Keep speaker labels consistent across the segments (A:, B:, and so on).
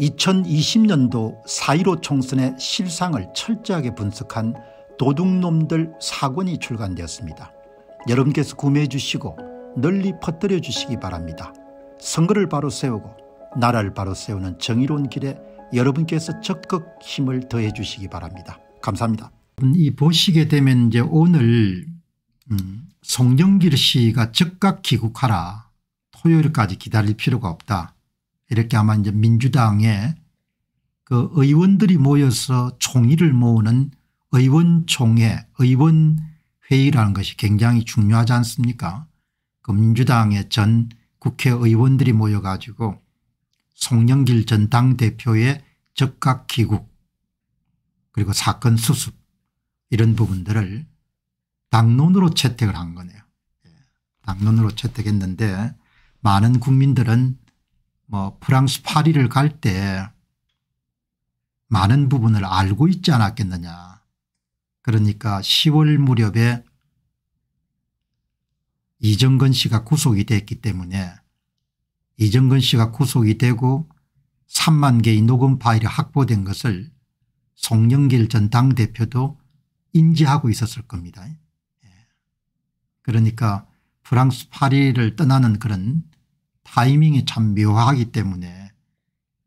A: 2020년도 4.15 총선의 실상을 철저하게 분석한 도둑놈들 사권이 출간되었습니다. 여러분께서 구매해 주시고 널리 퍼뜨려 주시기 바랍니다. 선거를 바로 세우고 나라를 바로 세우는 정의로운 길에 여러분께서 적극 힘을 더해 주시기 바랍니다. 감사합니다. 음, 이 보시게 되면 이제 오늘 음, 송정길 씨가 즉각 귀국하라 토요일까지 기다릴 필요가 없다. 이렇게 아마 이제 민주당의 그 의원들이 모여서 총의를 모으는 의원총회 의원회의라는 것이 굉장히 중요하지 않습니까 그 민주당의 전 국회의원들이 모여 가지고 송영길 전 당대표의 적각 기국 그리고 사건 수습 이런 부분들을 당론으로 채택을 한 거네요. 예, 당론으로 채택했는데 많은 국민들은 뭐 프랑스 파리를 갈 때 많은 부분을 알고 있지 않았겠느냐. 그러니까 10월 무렵에 이정근 씨가 구속이 됐기 때문에 이정근 씨가 구속이 되고 3만 개의 녹음 파일이 확보된 것을 송영길 전 당대표도 인지하고 있었을 겁니다. 예. 그러니까 프랑스 파리를 떠나는 그런 타이밍이 참 묘하기 때문에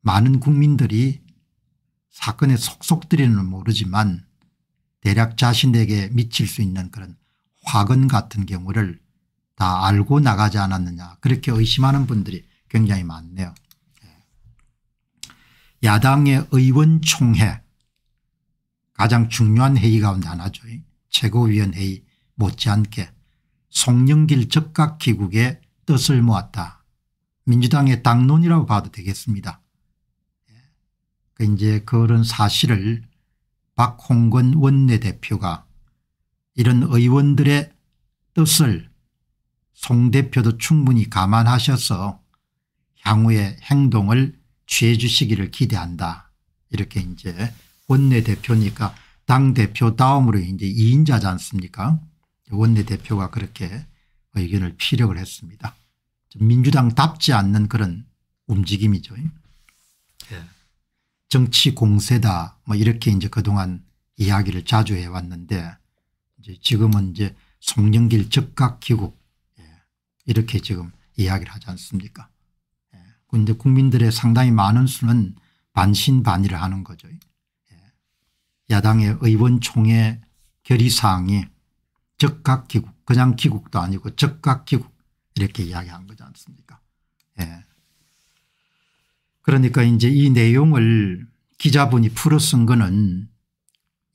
A: 많은 국민들이 사건의 속속들이는 모르지만 대략 자신에게 미칠 수 있는 그런 화근 같은 경우를 다 알고 나가지 않았느냐 그렇게 의심하는 분들이 굉장히 많네요. 예. 야당의 의원총회 가장 중요한 회의 가운데 하나죠. 최고위원회의 못지않게 송영길 적각기국의 뜻을 모았다. 민주당의 당론이라고 봐도 되겠습니다. 예. 그러니까 이제 그런 사실을 박홍근 원내대표가 이런 의원들의 뜻을 송 대표도 충분히 감안하셔서 향후의 행동을 취해 주시기를 기대한다. 이렇게 이제 원내대표니까 당대표 다음으로 이제 2인자지 않습니까 원내대표가 그렇게 의견을 피력을 했습니다. 민주당답지 않는 그런 움직임이죠. 예. 정치 공세다 뭐 이렇게 이제 그동안 이야기를 자주 해왔는데 이제 지금은 이제 송영길 즉각기국 예, 이렇게 지금 이야기를 하지 않습니까 예. 근데 그 국민들의 상당히 많은 수는 반신반의를 하는 거죠. 예. 야당의 의원총회 결의사항이 즉각기국 그냥 기국도 아니고 즉각기국 이렇게 이야기한 거지 않습니까? 예. 그러니까 이제 이 내용을 기자분이 풀어 쓴 거는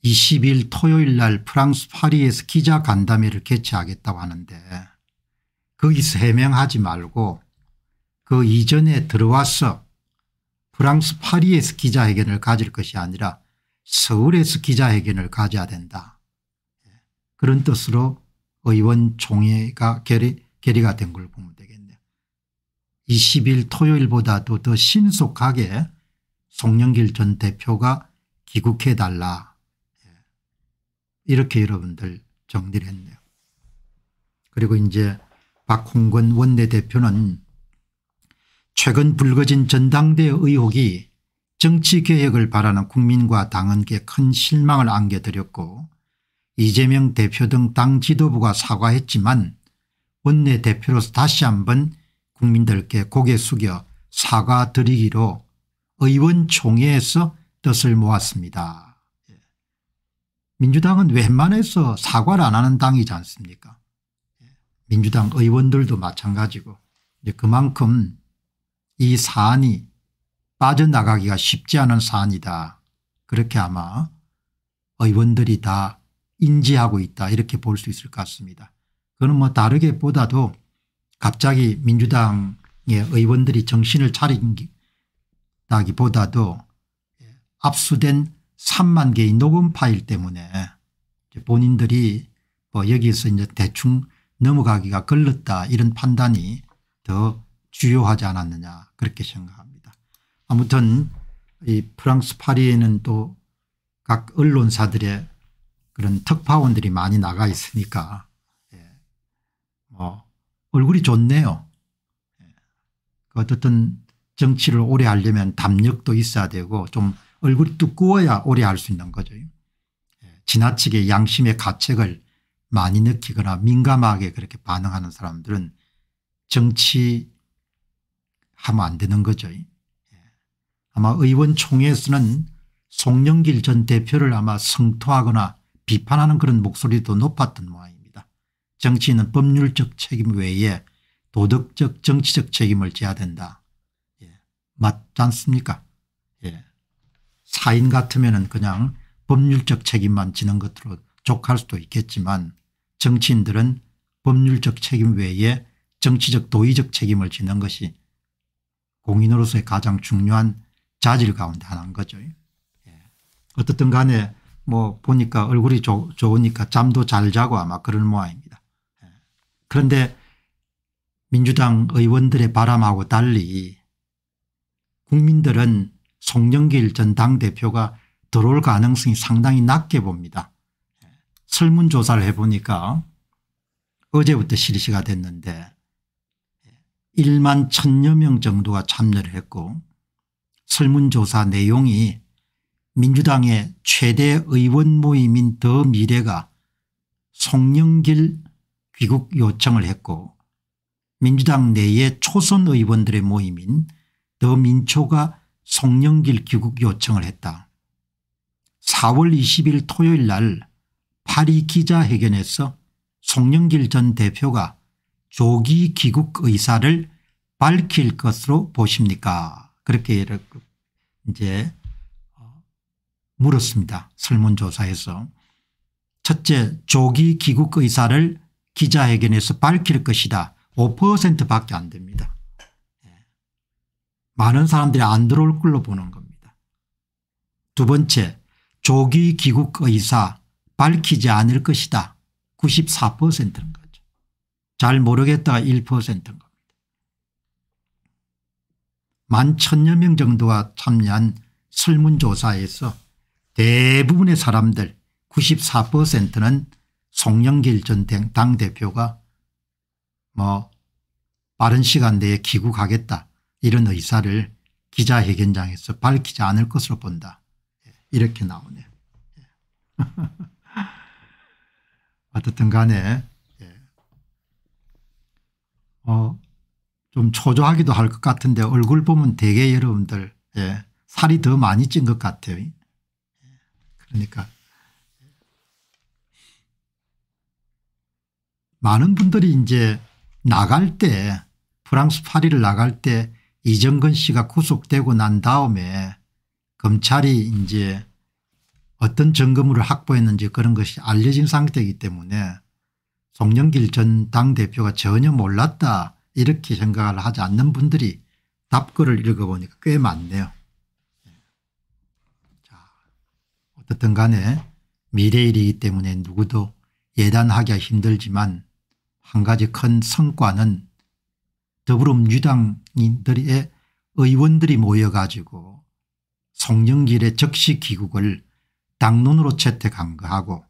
A: 20일 토요일 날 프랑스 파리에서 기자 간담회를 개최하겠다고 하는데 거기서 해명하지 말고 그 이전에 들어와서 프랑스 파리에서 기자회견을 가질 것이 아니라 서울에서 기자회견을 가져야 된다. 예. 그런 뜻으로 의원 총회가 결의 결의가 된 걸 보면 되겠네요. 20일 토요일보다도 더 신속하게 송영길 전 대표가 귀국해달라 예. 이렇게 여러분들 정리를 했네요. 그리고 이제 박홍근 원내대표는 최근 불거진 전당대회 의혹이 정치개혁을 바라는 국민과 당원께 큰 실망을 안겨드렸고 이재명 대표 등 당 지도부가 사과했지만 원내대표로서 다시 한번 국민들께 고개 숙여 사과드리기로 의원총회에서 뜻을 모았습니다. 예. 민주당은 웬만해서 사과를 안 하는 당이지 않습니까 예. 민주당 의원들도 마찬가지고 이제 그만큼 이 사안이 빠져나가기가 쉽지 않은 사안이다. 그렇게 아마 의원들이 다 인지하고 있다 이렇게 볼 수 있을 것 같습니다. 그는 뭐 다르게보다도 갑자기 민주당의 의원들이 정신을 차린다기보다도 압수된 3만 개의 녹음 파일 때문에 본인들이 뭐 여기서 이제 대충 넘어가기가 걸렸다 이런 판단이 더 주요하지 않았느냐 그렇게 생각합니다. 아무튼 이 프랑스 파리에는 또 각 언론사들의 그런 특파원들이 많이 나가 있으니까 어, 얼굴이 좋네요. 그 어쨌든 정치를 오래 하려면 담력도 있어야 되고 좀 얼굴이 두꺼워야 오래 할 수 있는 거죠. 예, 지나치게 양심의 가책을 많이 느끼거나 민감하게 그렇게 반응하는 사람들은 정치하면 안 되는 거죠. 예. 아마 의원총회에서는 송영길 전 대표를 아마 성토하거나 비판하는 그런 목소리도 높았던 모양이에요. 정치인은 법률적 책임 외에 도덕적 정치적 책임을 져야 된다. 예. 맞지 않습니까 예. 사인 같으면 그냥 법률적 책임만 지는 것으로 족할 수도 있겠지만 정치인들은 법률적 책임 외에 정치적 도의적 책임을 지는 것이 공인으로서의 가장 중요한 자질 가운데 하나인 거죠. 예. 어떻든 간에 뭐 보니까 얼굴이 조, 좋으니까 잠도 잘 자고 아마 그런 모양입니다. 그런데 민주당 의원들의 바람하고 달리 국민들은 송영길 전 당대표가 들어올 가능성이 상당히 낮게 봅니다. 설문조사를 해보니까 어제부터 실시가 됐는데 1만 1여명 정도가 참여를 했고 설문조사 내용이 민주당의 최대 의원 모임인 더 미래가 송영길 귀국 요청을 했고 민주당 내의 초선 의원들의 모임인 더민초가 송영길 귀국 요청을 했다. 4월 20일 토요일 날 파리 기자회견에서 송영길 전 대표가 조기 귀국 의사를 밝힐 것으로 보십니까 그렇게 이제 어, 물었습니다. 설문조사에서. 첫째 조기 귀국 의사를 기자회견에서 밝힐 것이다. 5%밖에 안 됩니다. 예. 많은 사람들이 안 들어올 걸로 보는 겁니다. 두 번째 조기 귀국 의사 밝히지 않을 것이다. 94%인 거죠. 잘 모르겠다가 1%인 겁니다. 만 천여 명 정도가 참여한 설문조사에서 대부분의 사람들 94%는 송영길 전 당대표가 뭐 빠른 시간 내에 귀국하겠다 이런 의사를 기자회견장에서 밝히지 않을 것으로 본다. 예, 이렇게 나오네요. 예. 어떻든 간에 예. 어, 좀 초조하기도 할 것 같은데 얼굴 보면 대개 여러분들 예, 살이 더 많이 찐 것 같아요. 그러니까 많은 분들이 이제 나갈 때 프랑스 파리를 나갈 때 이정근 씨가 구속되고 난 다음에 검찰이 이제 어떤 점검을 확보했는지 그런 것이 알려진 상태이기 때문에 송영길 전 당대표가 전혀 몰랐다 이렇게 생각을 하지 않는 분들이 답글을 읽어보니까 꽤 많네요. 자, 어떻든 간에 미래일이기 때문에 누구도 예단하기가 힘들지만 한 가지 큰 성과는 더불어민주당인들의 의원들이 모여가지고 송영길의 적시기국을 당론으로 채택한 거하고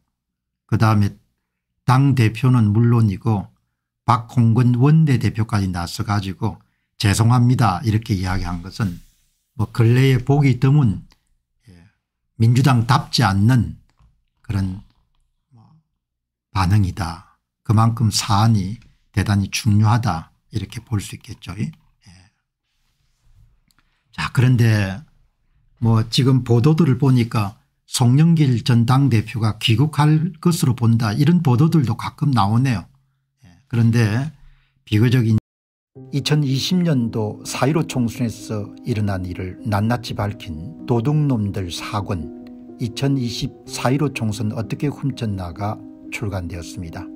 A: 그 다음에 당대표는 물론이고 박홍근 원내대표까지 나서가지고 죄송합니다 이렇게 이야기한 것은 뭐 근래에 보기 드문 예, 민주당답지 않는 그런 뭐 반응이다. 그만큼 사안이 대단히 중요하다 이렇게 볼 수 있겠죠. 예. 자 그런데 뭐 지금 보도들을 보니까 송영길 전 당대표가 귀국할 것으로 본다 이런 보도들도 가끔 나오네요. 예. 그런데 비교적인 2020년도 4.15 총선에서 일어난 일을 낱낱이 밝힌 도둑놈들 4권 2020 4.15 총선 어떻게 훔쳤나가 출간되었습니다.